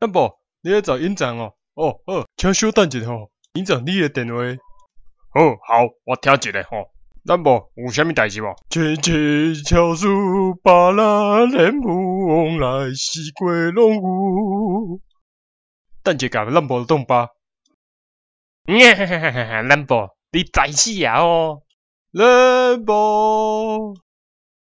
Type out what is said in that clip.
兰博，你在找营长哦？哦哦，请稍等一下哦。营长，你的电话？哦，好，我听一下哦。兰博，有啥物代志无？千千愁思，把那帘幕来撕开，拢有。等一下，兰博动吧？嘿嘿嘿嘿，兰博，你在死下哦！兰博。